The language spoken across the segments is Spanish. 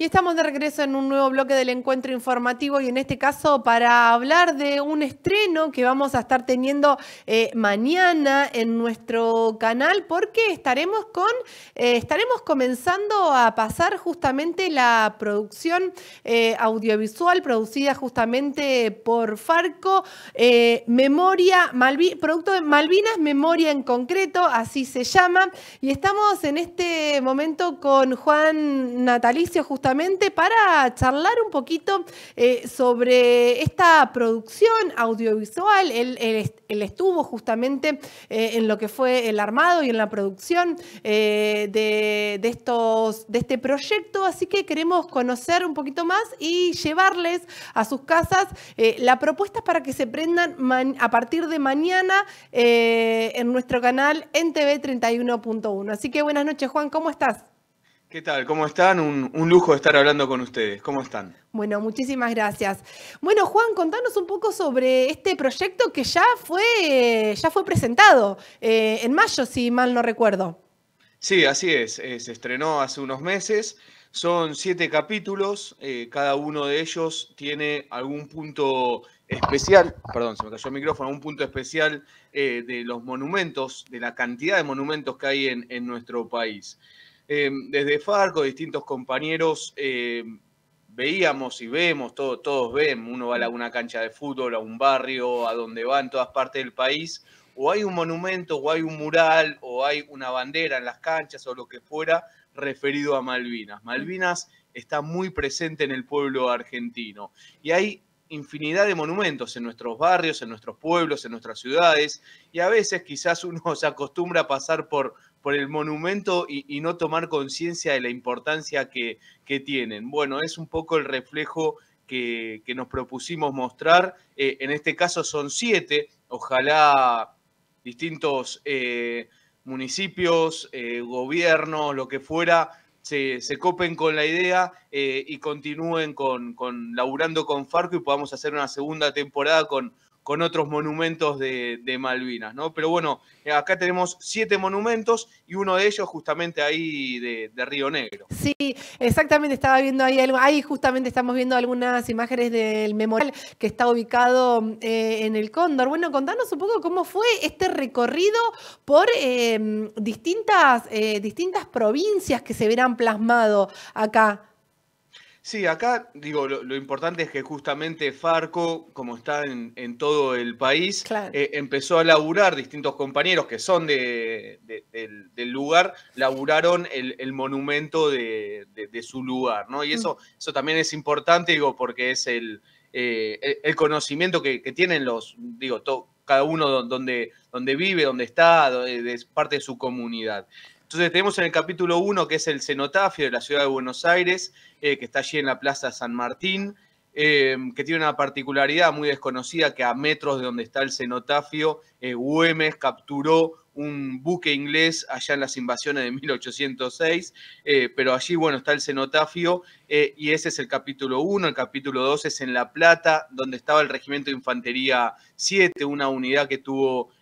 Y estamos de regreso en un nuevo bloque del encuentro informativo y en este caso para hablar de un estreno que vamos a estar teniendo eh, mañana en nuestro canal porque estaremos con eh, estaremos comenzando a pasar justamente la producción eh, audiovisual producida justamente por Farco Memoria producto de Malvinas Memoria en concreto así se llama y estamos en este momento con Juan Natalicio justamente para charlar un poquito eh, sobre esta producción audiovisual. Él, estuvo justamente eh, en lo que fue el armado y en la producción eh, de, estos, de este proyecto, así que queremos conocer un poquito más y llevarles a sus casas la propuesta para que se prendan a partir de mañana en nuestro canal en TV 31.1. Así que buenas noches Juan, ¿cómo estás? ¿Qué tal? ¿Cómo están? Un, un, lujo estar hablando con ustedes. ¿Cómo están? Bueno, muchísimas gracias. Bueno, Juan, contanos un poco sobre este proyecto que ya fue, ya fue presentado eh, en mayo, si mal no recuerdo. Sí, así es. Eh, se estrenó hace unos meses. Son siete capítulos. Eh, cada uno de ellos tiene algún punto especial, perdón, se me cayó el micrófono, un punto especial de los monumentos, de la cantidad de monumentos que hay en, en nuestro país. Em, desde Farco, distintos compañeros, em, veíamos y vemos, todos ven, uno va a una cancha de fútbol, a un barrio, a donde va en todas partes del país, o hay un monumento, o hay un mural, o hay una bandera en las canchas, o lo que fuera, referido a Malvinas. Malvinas está muy presente en el pueblo argentino. Y hay infinidad de monumentos en nuestros barrios, en nuestros pueblos, en nuestras ciudades, y a veces quizás uno se acostumbra a pasar por, por el monumento y, no tomar conciencia de la importancia que, que, tienen. Bueno, es un poco el reflejo que, nos propusimos mostrar. Eh, en este caso son siete, ojalá distintos eh, municipios, eh, gobiernos, lo que fuera, se, copen con la idea eh, y continúen con, con laburando con Farco y podamos hacer una segunda temporada con, con otros monumentos de, Malvinas, ¿no? Pero bueno, eh, acá tenemos siete monumentos y uno de ellos justamente ahí de, Río Negro. Sí, exactamente, estaba viendo ahí algo, ahí justamente estamos viendo algunas imágenes del memorial que está ubicado eh, en el Cóndor. Bueno, contanos un poco cómo fue este recorrido por eh, distintas, distintas provincias que se verán plasmado acá. Sí, acá digo, lo, importante es que justamente Farco, como está en, todo el país, eh, empezó a laburar, distintos compañeros que son del, lugar, laburaron el, monumento de, su lugar, ¿no? Y mm. eso, eso también es importante, digo, porque es el, eh, el conocimiento que, tienen los, digo, cada uno donde, donde vive, donde está, es parte de su comunidad. Entonces tenemos en el capítulo 1, que es el cenotafio de la ciudad de Buenos Aires, eh, que está allí en la Plaza San Martín, eh, que tiene una particularidad muy desconocida, que a metros de donde está el cenotafio, eh, Güemes capturó un buque inglés allá en las invasiones de 1806, pero allí, bueno, está el cenotafio y ese es el capítulo 1, el capítulo 2 es en La Plata, donde estaba el Regimiento de Infantería 7, una unidad que tuvo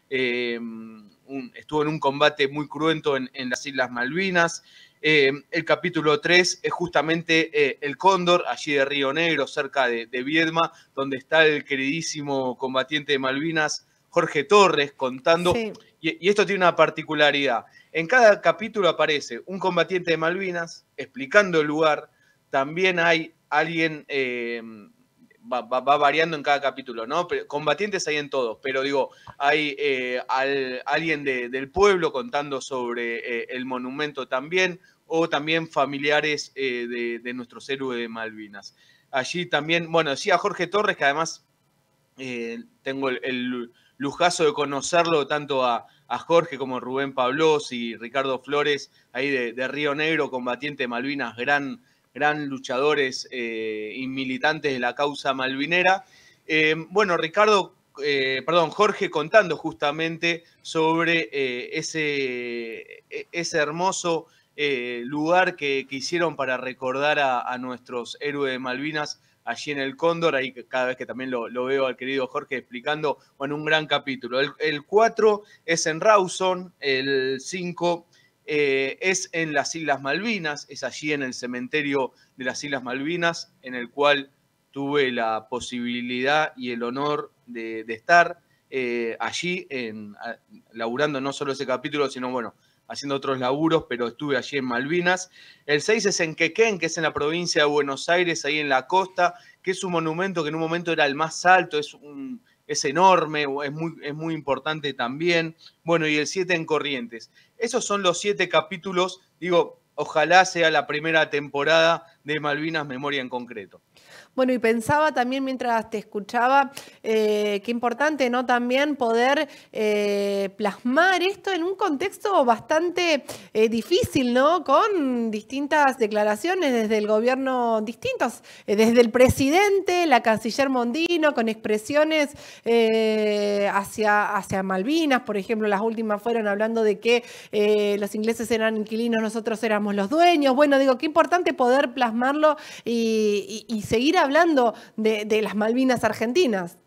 estuvo en un combate muy cruento en, las Islas Malvinas. Eh, el capítulo 3 es justamente eh, el Cóndor, allí de Río Negro, cerca de, Viedma, donde está el queridísimo combatiente de Malvinas, Jorge Torres, contando. Y, esto tiene una particularidad. En cada capítulo aparece un combatiente de Malvinas explicando el lugar. También hay alguien eh, va, variando en cada capítulo, ¿no? combatientes hay en todos, pero digo, hay eh, alguien del pueblo contando sobre eh, el monumento también, o también familiares eh, de, nuestros héroes de Malvinas. Allí también, bueno, sí, a Jorge Torres, que además tengo el, lujazo de conocerlo tanto a, Jorge como a Rubén Pablos y Ricardo Flores, ahí de, de Río Negro, combatiente de Malvinas, gran gran luchadores eh, y militantes de la causa malvinera. Eh, bueno, Ricardo, eh, perdón, Jorge contando justamente sobre ese, e, ese hermoso lugar que, que, hicieron para recordar a, nuestros héroes de Malvinas allí en el Cóndor, ahí cada vez que también lo, veo al querido Jorge explicando, bueno, un gran capítulo. El, el 4 es en Rawson, el 5 eh, es en las Islas Malvinas, es allí en el cementerio de las Islas Malvinas, en el cual tuve la posibilidad y el honor de, estar eh, allí, en, laburando no solo ese capítulo, sino bueno, haciendo otros laburos, pero estuve allí en Malvinas. El 6 es en Quequén, que es en la provincia de Buenos Aires, ahí en la costa, que es un monumento que en un momento era el más alto, es un, es enorme, es muy, es muy importante también. Bueno, y el 7 en Corrientes. Esos son los siete capítulos, digo, ojalá sea la primera temporada de Malvinas Memoria en concreto. Bueno, y pensaba también mientras te escuchaba, eh, qué importante, ¿no? También poder eh, plasmar esto en un contexto bastante eh, difícil, ¿no? Con distintas declaraciones desde el gobierno, distintos, desde el presidente, la canciller Mondino, con expresiones hacia, hacia Malvinas, por ejemplo, las últimas fueron hablando de que los ingleses eran inquilinos, nosotros éramos los dueños. Bueno, digo, qué importante poder plasmar y, seguir hablando de, las Malvinas argentinas.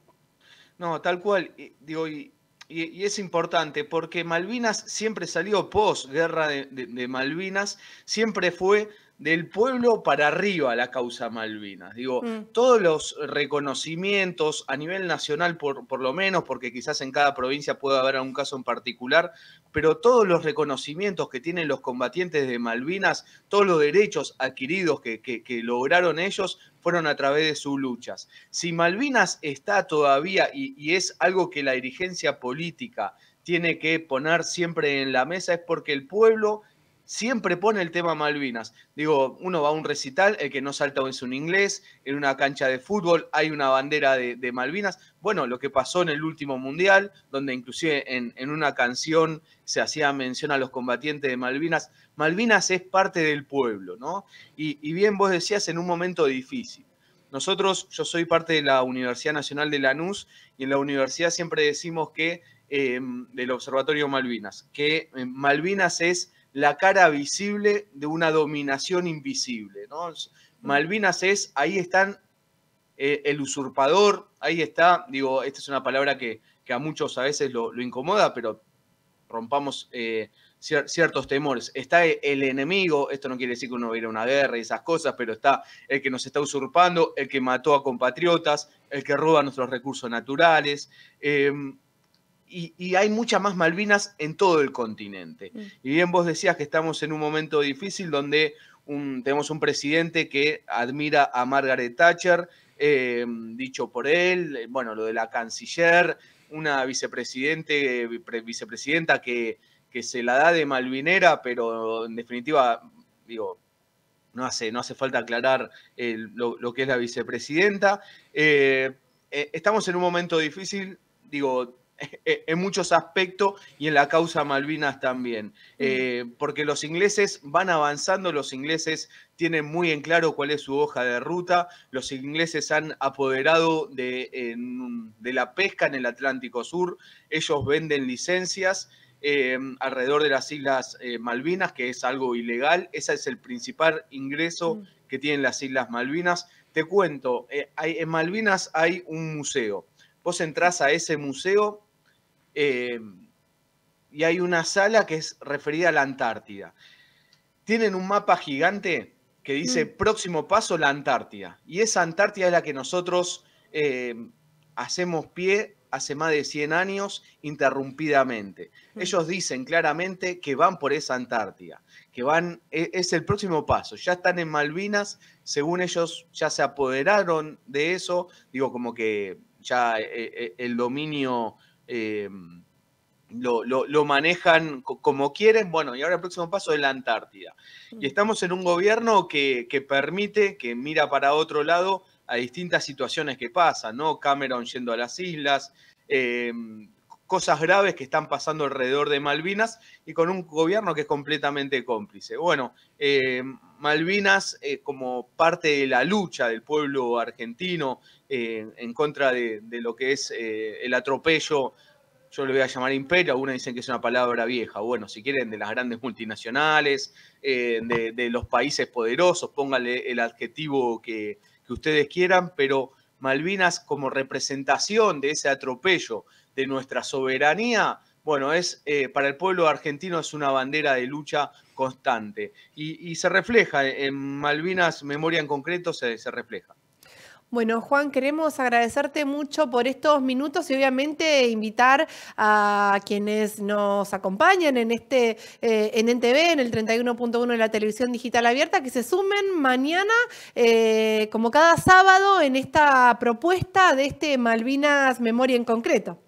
No, tal cual, digo, y, y es importante porque Malvinas siempre salió post guerra de Malvinas, siempre fue del pueblo para arriba la causa Malvinas. Digo, mm. todos los reconocimientos a nivel nacional, por, por, lo menos, porque quizás en cada provincia pueda haber un caso en particular, pero todos los reconocimientos que tienen los combatientes de Malvinas, todos los derechos adquiridos que, que, lograron ellos, fueron a través de sus luchas. Si Malvinas está todavía, y, y es algo que la dirigencia política tiene que poner siempre en la mesa, es porque el pueblo siempre pone el tema Malvinas. Digo, uno va a un recital, el que no salta es un inglés, en una cancha de fútbol hay una bandera de, Malvinas. Bueno, lo que pasó en el último mundial, donde inclusive en, una canción se hacía mención a los combatientes de Malvinas. Malvinas es parte del pueblo, ¿no? Y, bien, vos decías, en un momento difícil. Nosotros, yo soy parte de la Universidad Nacional de Lanús y en la universidad siempre decimos que, em, del Observatorio Malvinas, que em, Malvinas es la cara visible de una dominación invisible. Mm. Malvinas es, ahí están eh, el usurpador, ahí está, digo, esta es una palabra que, a muchos a veces lo, incomoda, pero rompamos eh, ciertos temores. Está e-, el enemigo, esto no quiere decir que uno viera una guerra y esas cosas, pero está el que nos está usurpando, el que mató a compatriotas, el que roba nuestros recursos naturales. Em, y, hay muchas más Malvinas en todo el continente. Mm. Y bien vos decías que estamos en un momento difícil donde tenemos un presidente que admira a Margaret Thatcher, em, dicho por él, eh, bueno, lo de la canciller, una vicepresidente, eh, vicepresidenta que, que se la da de malvinera, pero en definitiva, digo, no hace, no hace falta aclarar lo, que es la vicepresidenta. Eh, estamos en un momento difícil, digo, eh, en muchos aspectos y en la causa Malvinas también, mm. eh, porque los ingleses van avanzando, los ingleses tienen muy en claro cuál es su hoja de ruta, los ingleses han apoderado de, la pesca en el Atlántico Sur, ellos venden licencias. Em, alrededor de las Islas eh, Malvinas, que es algo ilegal, ese es el principal ingreso mm. que tienen las Islas Malvinas. Te cuento, en Malvinas hay un museo, vos entras a ese museo eh, y hay una sala que es referida a la Antártida. Tienen un mapa gigante que dice mm. próximo paso la Antártida. Y esa Antártida es la que nosotros eh, hacemos pie hace más de 100 años interrumpidamente. Mm. Ellos dicen claramente que van por esa Antártida, que van, e-, es el próximo paso. Ya están en Malvinas, según ellos ya se apoderaron de eso, digo como que ya eh, el dominio eh, lo, manejan como quieren. Bueno, y ahora el próximo paso es la Antártida. Y mm. estamos en un gobierno que, permite, que mira para otro lado a distintas situaciones que pasan, ¿no? Cameron yendo a las islas, em, cosas graves que están pasando alrededor de Malvinas y con un gobierno que es completamente cómplice. Bueno, em, Malvinas eh, como parte de la lucha del pueblo argentino eh, en contra de, lo que es eh, el atropello, yo le voy a llamar imperio, algunos dicen que es una palabra vieja, bueno, si quieren, de las grandes multinacionales, de, los países poderosos, pónganle el adjetivo que ustedes quieran, pero Malvinas como representación de ese atropello de nuestra soberanía, bueno, es eh, para el pueblo argentino es una bandera de lucha constante y, se refleja eh, en Malvinas Memoria en concreto se, refleja. Bueno, Juan, queremos agradecerte mucho por estos minutos y obviamente invitar a quienes nos acompañan en este eh, en NTV, en el 31.1 de la televisión digital abierta, que se sumen mañana, como cada sábado, en esta propuesta de este Malvinas Memoria en concreto.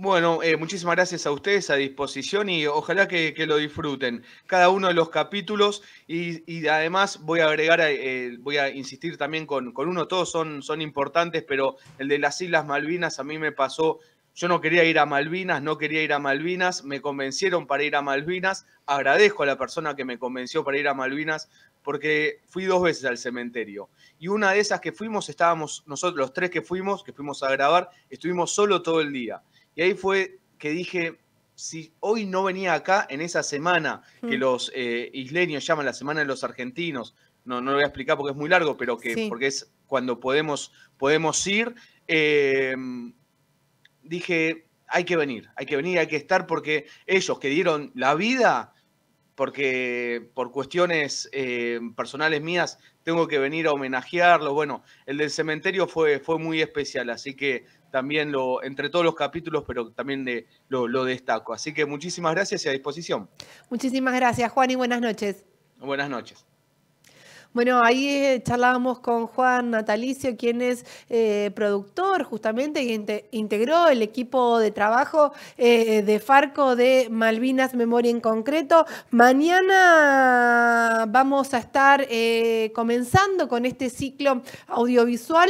Bueno, eh, muchísimas gracias a ustedes a disposición y ojalá que, lo disfruten cada uno de los capítulos y, además voy a agregar, eh, voy a insistir también con, con, uno, todos son, son importantes, pero el de las Islas Malvinas a mí me pasó, yo no quería ir a Malvinas, no quería ir a Malvinas, me convencieron para ir a Malvinas, agradezco a la persona que me convenció para ir a Malvinas porque fui dos veces al cementerio y una de esas que fuimos estábamos nosotros, los tres que fuimos, que fuimos a grabar, estuvimos solo todo el día. Y ahí fue que dije, si hoy no venía acá en esa semana que mm. los eh, isleños llaman la semana de los argentinos, no, no lo voy a explicar porque es muy largo, pero que porque es cuando podemos, podemos ir, em, dije, hay que venir, hay que venir, hay que estar porque ellos que dieron la vida, porque por cuestiones em, personales mías tengo que venir a homenajearlo. Bueno, el del cementerio fue, fue muy especial, así que también lo, entre todos los capítulos, pero también lo, lo, destaco. Así que muchísimas gracias y a disposición. Muchísimas gracias, Juan, y buenas noches. Buenas noches. Bueno, ahí eh, charlábamos con Juan Natalicio, quien es eh, productor justamente y integró el equipo de trabajo eh, de Farco de Malvinas Memoria en concreto. Mañana vamos a estar comenzando con este ciclo audiovisual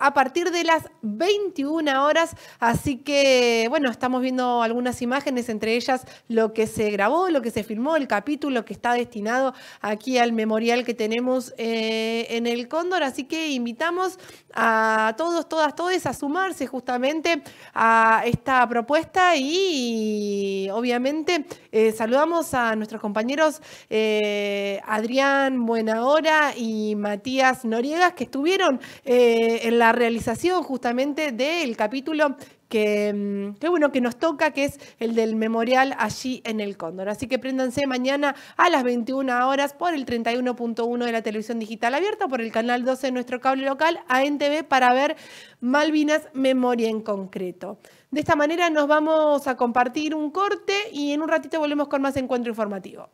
a partir de las 21 horas, así que bueno, estamos viendo algunas imágenes, entre ellas lo que se grabó, lo que se filmó, el capítulo que está destinado aquí al memorial que tenemos eh, en el Cóndor, así que invitamos a todos, todas, todes a sumarse justamente a esta propuesta y obviamente eh, saludamos a nuestros compañeros eh, Adrián Buenahora y Matías Noriegas que estuvieron en la realización justamente del capítulo que, mm, bueno, que nos toca, que es el del memorial allí en el Cóndor. Así que préndanse mañana a las 21 horas por el 31.1 de la televisión digital abierta, por el canal 12 de nuestro cable local, ANTV, para ver Malvinas Memoria en concreto. De esta manera nos vamos a compartir un corte y en un ratito volvemos con más encuentro informativo.